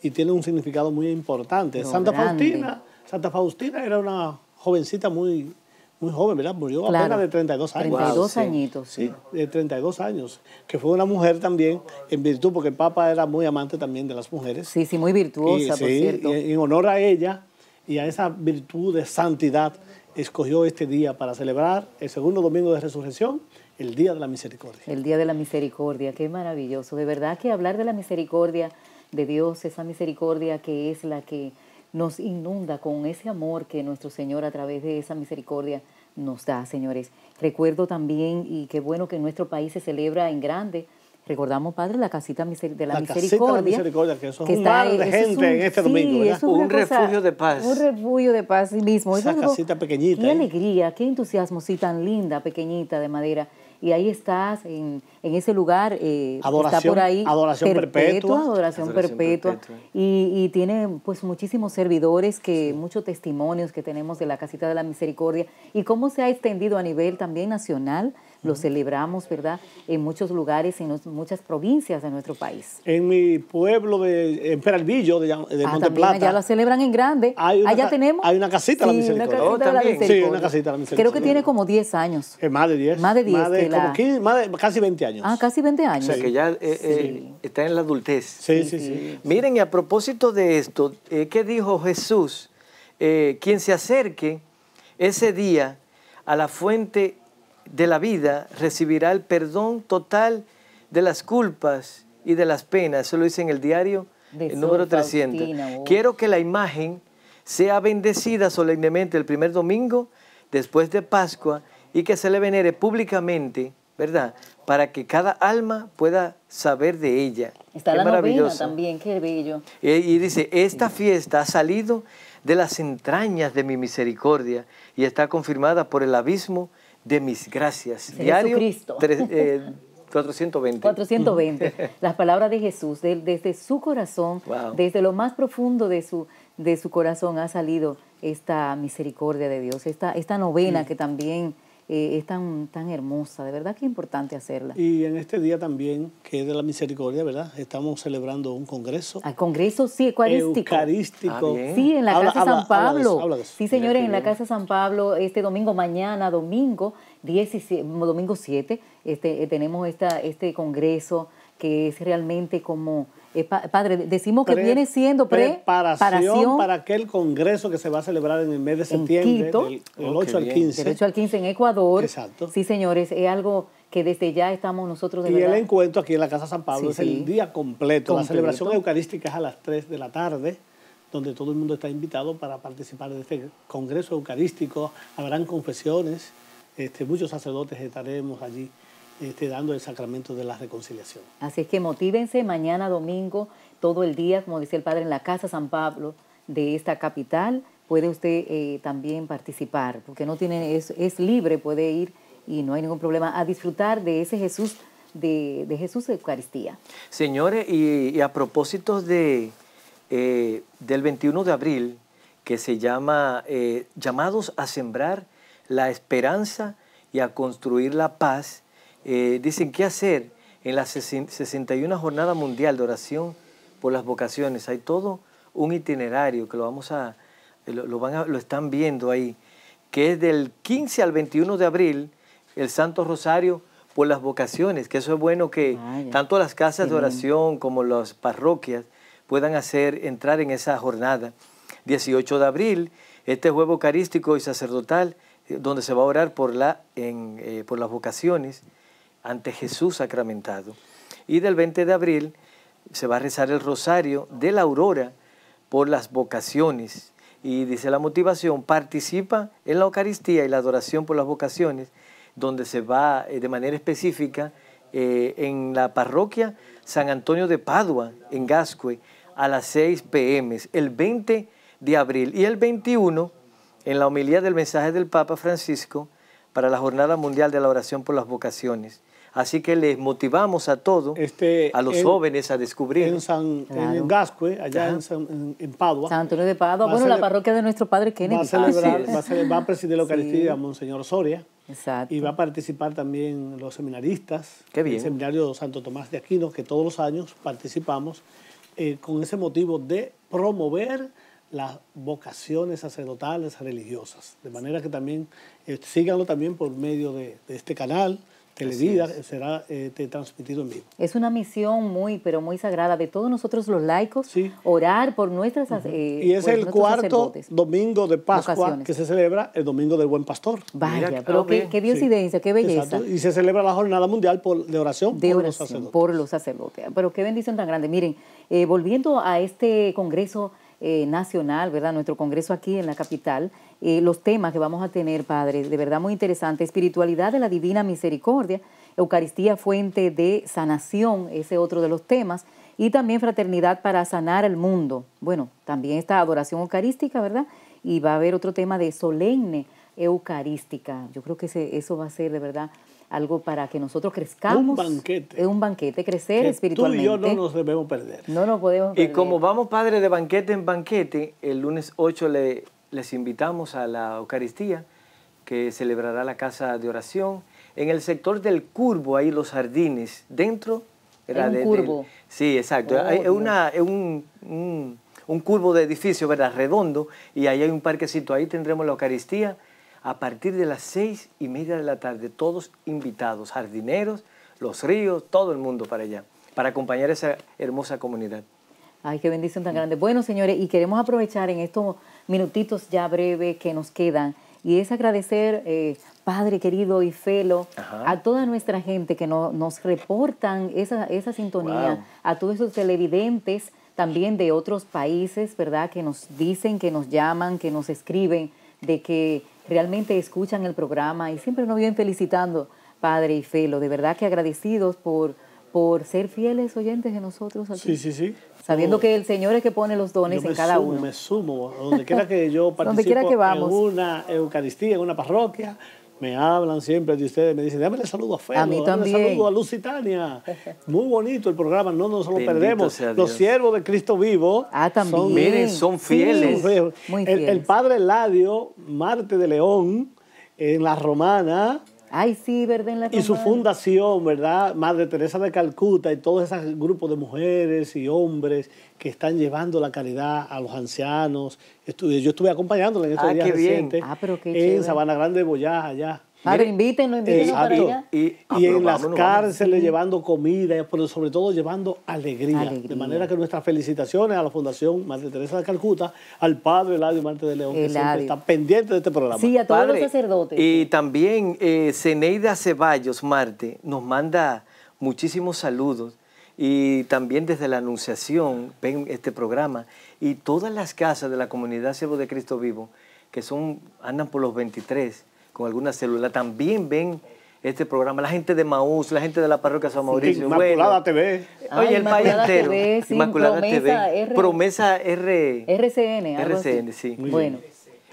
y tiene un significado muy importante. Santa Faustina, Santa Faustina era una jovencita muy muy joven, ¿verdad? Murió a apenas de 32 años. 32 añitos. Sí, de 32 años. Que fue una mujer también, en virtud, porque el Papa era muy amante también de las mujeres. Sí, sí, muy virtuosa, por cierto. Y en honor a ella y a esa virtud de santidad, escogió este día para celebrar el segundo domingo de resurrección, el Día de la Misericordia. El Día de la Misericordia, qué maravilloso. De verdad que hablar de la misericordia de Dios, esa misericordia que es la que nos inunda con ese amor que nuestro Señor a través de esa misericordia nos da, señores. Recuerdo también, y qué bueno que nuestro país se celebra en grande, recordamos, Padre, la casita de la, misericordia. De la misericordia, que gente en este domingo, un refugio de paz. Un refugio de paz mismo. Esa casita pequeñita. Qué alegría, qué entusiasmo, sí, tan linda, pequeñita, de madera y ahí estás en, ese lugar, eh, está por ahí. Adoración perpetua. adoración, perpetua. Y, y, tiene pues muchísimos servidores, que muchos testimonios que tenemos de la Casita de la Misericordia y cómo se ha extendido a nivel también nacional lo celebramos, ¿verdad? En muchos lugares, en muchas provincias de nuestro país. En mi pueblo de en Peralvillo, de, de ah, Monte Plata. Allá lo celebran en grande. allá ah, tenemos. Hay una casita la misericordia. Una la oh, misericordia. Sí, una casita la misericordia. Creo que tiene como 10 años. Eh, más de 10. Más de 10. Más casi 20 años. Ah, casi 20 años. O sea, que ya eh, eh, está en la adultez. Sí, sí, sí. Miren, y a propósito de esto, ¿qué dijo Jesús? quien se acerque ese día a la fuente de la vida recibirá el perdón total de las culpas y de las penas. Eso lo dice en el diario el número 300. Quiero que la imagen sea bendecida solemnemente el primer domingo después de Pascua y que se le venere públicamente, ¿verdad? Para que cada alma pueda saber de ella. Está también, qué bello. Eh, y, dice, esta fiesta ha salido de las entrañas de mi misericordia y está confirmada por el abismo de mis gracias. Diario Jesucristo. 420. 420. Eh, Las palabras de Jesús, desde su corazón, desde lo más profundo de su, de su corazón ha salido esta misericordia de Dios, esta, esta novena mm. que también eh, es tan, tan hermosa. De verdad que es importante hacerla. Y en este día también, que es de la misericordia, ¿verdad? Estamos celebrando un congreso. Al ah, congreso, sí, eucarístico. Ah, eucarístico. sí, en la Casa San Pablo. Sí, señores, en la Casa San Pablo, este domingo, mañana, domingo, 17, domingo 7, este, eh, tenemos esta, este congreso que es realmente como, eh, padre, decimos que viene siendo preparación, para aquel congreso que se va a celebrar en el mes de septiembre, del, 8 al 15. Del 8 al 15 en Ecuador. Exacto. Sí, señores, es algo que desde ya estamos nosotros de Y el encuentro aquí en la Casa San Pablo es el día completo. La celebración eucarística es a las 3 de la tarde donde todo el mundo está invitado para participar de este congreso eucarístico. Habrán confesiones, este, muchos sacerdotes estaremos allí este, dando el sacramento de la reconciliación. Así es que motívense mañana domingo, todo el día, como dice el Padre, en la Casa San Pablo de esta capital. Puede usted eh, también participar, porque no tiene, es, es, libre, puede ir y no hay ningún problema a disfrutar de ese Jesús, de, de Jesús Eucaristía. Señores, y, a propósito de, eh, del 21 de abril, que se llama eh, Llamados a sembrar la esperanza y a construir la paz, eh, dicen, ¿qué hacer? En la 61 Jornada Mundial de Oración por las Vocaciones hay todo un itinerario que lo vamos a, eh, lo, van lo están viendo ahí, que es del 15 al 21 de abril, el Santo Rosario por las vocaciones, que eso es bueno que ah, tanto las casas de oración como las parroquias puedan hacer entrar en esa jornada. 18 de abril, este juego eucarístico y sacerdotal, eh, donde se va a orar por, la, por las vocaciones ante Jesús sacramentado. Y del 20 de abril se va a rezar el rosario de la aurora por las vocaciones. Y dice la motivación, participa en la Eucaristía y la adoración por las vocaciones, donde se va eh, de manera específica eh, en la parroquia San Antonio de Padua, en Gascue, a las 6 pm, el 20 de abril. Y el 21, en la homilía del mensaje del Papa Francisco para la Jornada Mundial de la Oración por las Vocaciones. Así que les motivamos a todos este, a los jóvenes a descubrir. En San Gascue, allá en, Padua. San de Padua, bueno, la parroquia de nuestro padre que Va a, va a, va a presidir la Eucaristía Monseñor Soria. Exacto. Y va a participar también los seminaristas. Qué bien. El seminario Santo Tomás de Aquino, que todos los años participamos eh, con ese motivo de promover las vocaciones sacerdotales religiosas. De manera que también eh, síganlo también por medio de este canal. Televida será eh, transmitido en vivo. Es una misión muy, pero muy sagrada de todos nosotros los laicos, orar por nuestras... Eh, y es el cuarto domingo de Pascua que se celebra el Domingo del Buen Pastor. Vaya, pero qué, qué, qué belleza. Y se celebra la Jornada Mundial de Oración, por, los sacerdotes. Pero qué bendición tan grande. Miren, eh, volviendo a este Congreso Nacional, ¿verdad? Nuestro Congreso aquí en la capital. Eh, los temas que vamos a tener, Padre, de verdad muy interesante. Espiritualidad de la Divina Misericordia, Eucaristía Fuente de Sanación, ese otro de los temas, y también Fraternidad para Sanar el Mundo. Bueno, también está Adoración Eucarística, ¿verdad? Y va a haber otro tema de Solemne Eucarística. Yo creo que eso va a ser de verdad algo para que nosotros crezcamos. Un banquete. Es un banquete, crecer espiritualmente. yo no nos debemos perder. No nos podemos perder. Y como vamos, Padre, de banquete en banquete, el lunes 8 le les invitamos a la Eucaristía que celebrará la casa de oración. En el sector del curvo, ahí los jardines, dentro... Era curvo. sí, exacto. Oh, una, es un, un, curvo de edificio, ¿verdad? Redondo, y ahí hay un parquecito. Ahí tendremos la Eucaristía a partir de las seis y media de la tarde. Todos invitados, jardineros, los ríos, todo el mundo para allá, para acompañar esa hermosa comunidad. Ay, qué bendición tan grande. Bueno, señores, y queremos aprovechar en estos minutitos ya breve que nos quedan. Y es agradecer, eh, Padre querido y Felo, a toda nuestra gente que nos reportan esa, esa sintonía, a todos esos televidentes también de otros países, ¿verdad? Que nos dicen, que nos llaman, que nos escriben, de que realmente escuchan el programa y siempre nos vienen felicitando, Padre y Felo. De verdad que agradecidos por, por ser fieles oyentes de nosotros Sí, sí, sí sabiendo oh. que el Señor es que pone los dones en cada uno. Me sumo, donde quiera que yo participo en una Eucaristía, en una parroquia, me hablan siempre de ustedes, me dicen, dame un saludo a Felo, a saludo a Lusitania. Muy bonito el programa, no nos lo perdemos. Los siervos de Cristo vivo ah, también. Son, Miren, son fieles. El, el, padre Ladio, Marte de León, en La Romana, Ay, sí, y su fundación, ¿verdad? Madre Teresa de Calcuta y todos esos grupos de mujeres y hombres que están llevando la caridad a los ancianos. Estuve, yo estuve acompañándola en estos ah, días recientes. Ah, en Sabana Grande de Boyá, allá inviten, invítenlo, eh, para ah, Y, en las cárceles llevando comida, pero sobre todo llevando alegría. De manera que nuestras felicitaciones a la Fundación Madre Teresa de Calcuta, al padre Eladio Marte de León, que siempre está pendiente de este programa. Sí, a todos los sacerdotes. Y también eh, Ceballos Marte nos manda muchísimos saludos y también desde la Anunciación ven este programa y todas las casas de la comunidad Siervo de Cristo Vivo que son andan por los 23 con alguna célula, también ven este programa, la gente de Maús, la gente de la parroquia San Mauricio. Inmaculada TV. Oye, el país entero. Inmaculada Promesa TV. Promesa RCN. RCN, sí. Bueno.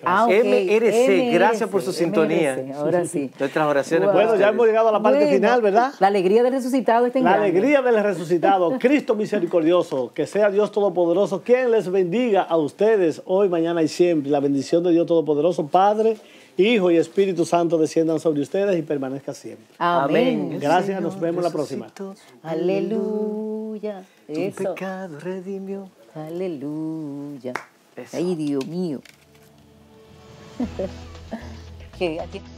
Ah, MRC, gracias por su sintonía. ahora sí. Nuestras oraciones. Bueno, ya hemos llegado a la parte final, ¿verdad? La alegría del resucitado está en La alegría del resucitado, Cristo misericordioso, que sea Dios Todopoderoso, quien les bendiga a ustedes hoy, mañana y siempre. La bendición de Dios Todopoderoso, Padre. Hijo y Espíritu Santo desciendan sobre ustedes y permanezca siempre. Amén. Gracias, nos vemos la próxima. Aleluya. pecado redimió. Aleluya. Ay, Dios mío.